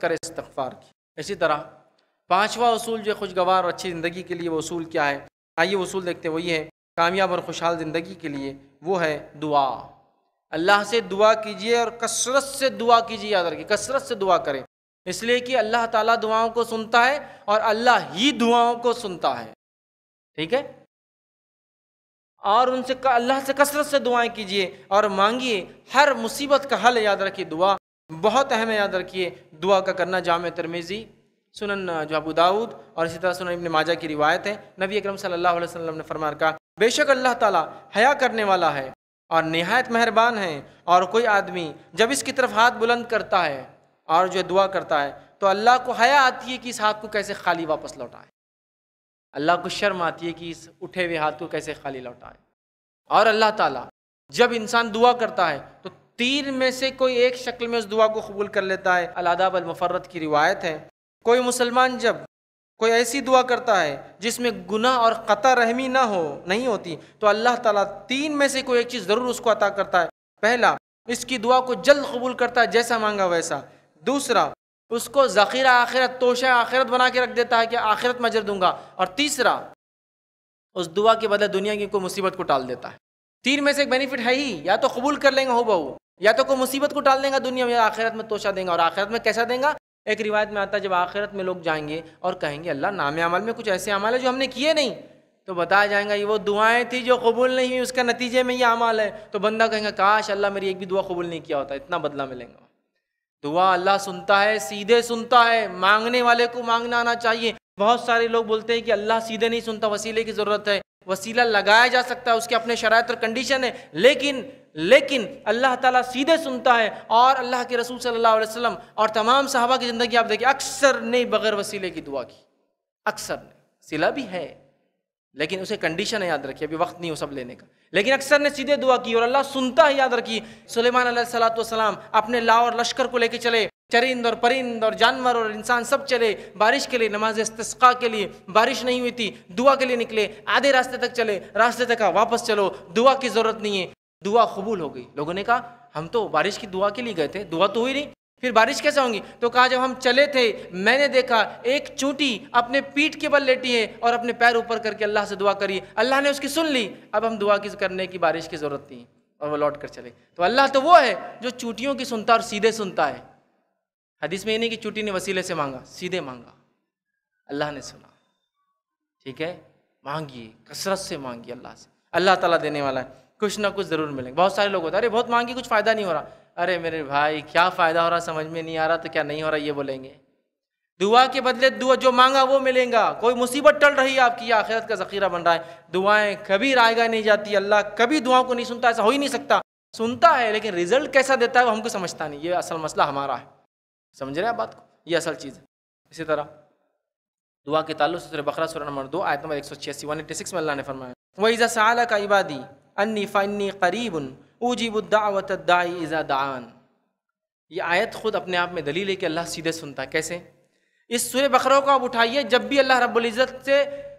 करे इस्तफार की इसी तरह पाँचवा असूल जो खुशगवार और अच्छी ज़िंदगी के लिए वसूल असूल क्या है आइए वसूल देखते हैं वही है कामयाब और खुशहाल ज़िंदगी के लिए वो है दुआ अल्लाह से दुआ कीजिए और कसरत से दुआ कीजिए याद रखिए कसरत से दुआ करें इसलिए कि अल्लाह ताला दुआओं को सुनता है और अल्लाह ही दुआओं को सुनता है ठीक है और उनसे अल्लाह से कसरत से दुआएं कीजिए और मांगिए हर मुसीबत का हल याद रखिए दुआ बहुत अहम है याद रखिए दुआ का करना जाम तरमीज़ी सुनन जो अबू दाऊद और इसी तरह सुनन इबन माजा की रिवायत है नबी अकरम सल्लल्लाहु अलैहि वसल्लम ने फरमार कहा बेशक अल्लाह ताला हया करने वाला है और नहायत मेहरबान है और कोई आदमी जब इसकी तरफ हाथ बुलंद करता है और जो दुआ करता है तो अल्लाह को हया आती है कि इस हाथ को कैसे खाली वापस लौटाए अल्लाह को शर्म आती है कि इस उठे हुए हाथ को कैसे खाली लौटाए और अल्लाह ताला जब इंसान दुआ करता है तो तीन में से कोई एक शक्ल में उस दुआ को कबूल कर लेता है अलादाब अलमफरत की रिवायत है कोई मुसलमान जब कोई ऐसी दुआ करता है जिसमें गुनाह और क़ता रहमी ना हो नहीं होती तो अल्लाह ताला तीन में से कोई एक चीज़ ज़रूर उसको अता करता है पहला इसकी दुआ को जल्द कबूल करता है जैसा मांगा वैसा दूसरा उसको ज़ख़ीरा आखिरत तोशा आखिरत बना के रख देता है कि आखिरत मजर दूंगा और तीसरा उस दुआ के बदले दुनिया की कोई मुसीबत को टाल देता है तीन में से एक बेनिफिट है ही या तो कबूल कर लेंगे हो बहू या तो कोई मुसीबत को टाल देगा दुनिया में आखिरत में तोशा देगा और आखिरत में कैसा देगा एक रिवायत में आता है जब आखिरत में लोग जाएंगे और कहेंगे अल्लाह नाम अमल में कुछ ऐसे अमल है जो हमने किए नहीं तो बताया जाएगा ये वो दुआएं थी जो कबूल नहीं हुई उसका नतीजे में ये अमाल है तो बंदा कहेंगे काश अल्लाह मेरी एक भी दुआ कबूल नहीं किया होता इतना बदला मिलेगा दुआ अल्लाह सुनता है सीधे सुनता है मांगने वाले को मांगना आना चाहिए बहुत सारे लोग बोलते हैं कि अल्लाह सीधे नहीं सुनता वसीले की ज़रूरत है वसीला लगाया जा सकता है उसके अपने शरात और कंडीशन है लेकिन लेकिन अल्लाह ताला सीधे सुनता है और अल्लाह के रसूल सल्लल्लाहु अलैहि वसल्लम और तमाम साहबा की ज़िंदगी आप देखिए अक्सर ने बग़ैर वसीले की दुआ की अक्सर ने सिला भी है लेकिन उसे कंडीशन है याद रखिए अभी वक्त नहीं हो सब लेने का लेकिन अक्सर ने सीधे दुआ की और अल्लाह सुनता है याद रखिए सुलेमान सलाम अपने लाव और लश्कर को लेकर चले चरिंद और परिंद और जानवर और इंसान सब चले बारिश के लिए नमाज इस्तस्का के लिए बारिश नहीं हुई थी दुआ के लिए निकले आधे रास्ते तक चले रास्ते तक वापस चलो दुआ की ज़रूरत नहीं है दुआ कबूल हो गई लोगों ने कहा हम तो बारिश की दुआ के लिए गए थे दुआ तो हुई नहीं फिर बारिश कैसे होंगी तो कहा जब हम चले थे मैंने देखा एक चूंटी अपने पीठ के बल लेटी है और अपने पैर ऊपर करके अल्लाह से दुआ करी अल्लाह ने उसकी सुन ली अब हम दुआ की करने की बारिश की ज़रूरत नहीं और वह लौट कर चले तो अल्लाह तो वो है जो चूटियों की सुनता और सीधे सुनता है हदीस में ये नहीं कि चूटी ने वसीले से मांगा सीधे मांगा अल्लाह ने सुना ठीक है मांगिए कसरत से मांगिए अल्लाह से अल्लाह ताला देने वाला है कुछ ना कुछ ज़रूर मिलेंगे बहुत सारे लोग होते हैं अरे बहुत मांगी कुछ फ़ायदा नहीं हो रहा अरे मेरे भाई क्या फ़ायदा हो रहा समझ में नहीं आ रहा तो क्या नहीं हो रहा ये बोलेंगे दुआ के बदले दुआ जो मांगा वो मिलेगा कोई मुसीबत टल रही है आपकी आखिरत का ज़ख़ीरा बन रहा है दुआएं कभी रायगा नहीं जाती अल्लाह कभी दुआओं को नहीं सुनता ऐसा हो ही नहीं सकता सुनता है लेकिन रिजल्ट कैसा देता है वो हमको समझता नहीं ये असल मसला हमारा है समझ रहे हैं बात को ये असल चीज़ है इसी तरह दुआ के ताल्लुक से बकरा सुर नंबर दो आयत नंबर एक सौ छियासी वन एट्टी सिक्स में अल्लाह ने फरमाया वही जसा का इबादी अन्नी फ़न्नी करीबन ऊजीबुद्दावत दाई इज़ादान ये आयत ख़ुद अपने आप में दलील है कि अल्लाह सीधे सुनता है कैसे इस सूर्य बकरों को आप उठाइए जब भी अल्लाह रब्ज़त से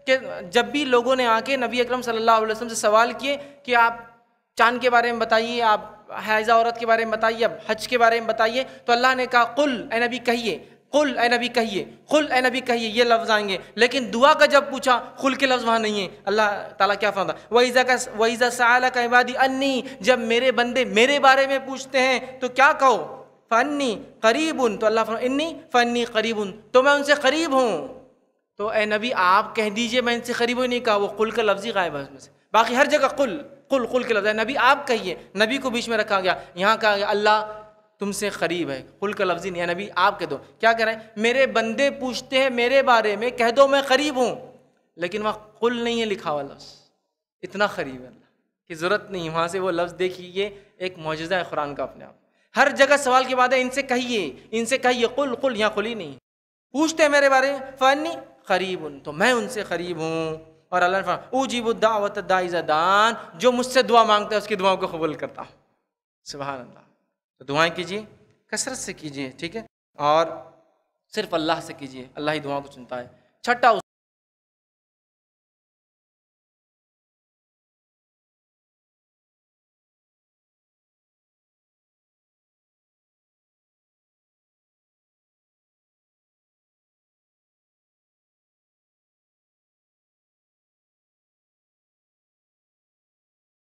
के जब भी लोगों ने आके नबी अकरम सल्लल्लाहु अलैहि वसल्लम से सवाल किए कि आप चांद के बारे में बताइए आप हैज़ा औरत के बारे में बताइए अब हज के बारे में बताइए तो अल्लाह ने कहा कुल ए नबी कहिए कुल ए नबी कहिए खुल ए नबी कहिए ये लफ्ज़ आएंगे लेकिन दुआ का जब पूछा खुल के लफ्ज़ वहाँ नहीं है अल्लाह ताला क्या फरमाता वहीज़ा का वहीज़ा साला का इबादी अन्नी जब मेरे बंदे मेरे बारे में पूछते हैं तो क्या कहो फ़न्नी उन तो अल्लाह इन्नी फ़न्नी करीबन तो मैं उनसे करीब हूँ तो ए नबी आप कह दीजिए मैं इनसे करीब ही नहीं कहा वो कुल का लफ्ज़ ही गायब है उसमें से बाकी हर जगह कुल कुल कुल के लफ्ज़ है नबी आप कहिए नबी को बीच में रखा गया यहाँ कहा गया अल्लाह तुमसे करीब है कुल का लफ्जी नहीं नबी आप कह दो क्या कह रहे हैं मेरे बंदे पूछते हैं मेरे बारे में कह दो मैं करीब हूँ लेकिन वहाँ कुल नहीं है लिखा हुआ लफ्ज़ इतना करीब है अल्लाह की ज़रूरत नहीं वहाँ से वो लफ्ज़ देखिए एक मुजज़ा है कुरान का अपने आप हर जगह सवाल के बाद है इनसे कहिए इनसे कहिए कुल कुल यहाँ ही नहीं पूछते हैं मेरे बारे में फ़नी करीब उन तो मैं उनसे करीब हूँ और अल्लाह ने दाइजा दान जो मुझसे दुआ मांगता है उसकी दुआओं को कबूल करता हूँ सुबह अल्लाह तो दुआएं कीजिए कसरत से कीजिए ठीक है और सिर्फ अल्लाह से कीजिए अल्लाह ही दुआ को चुनता है छठा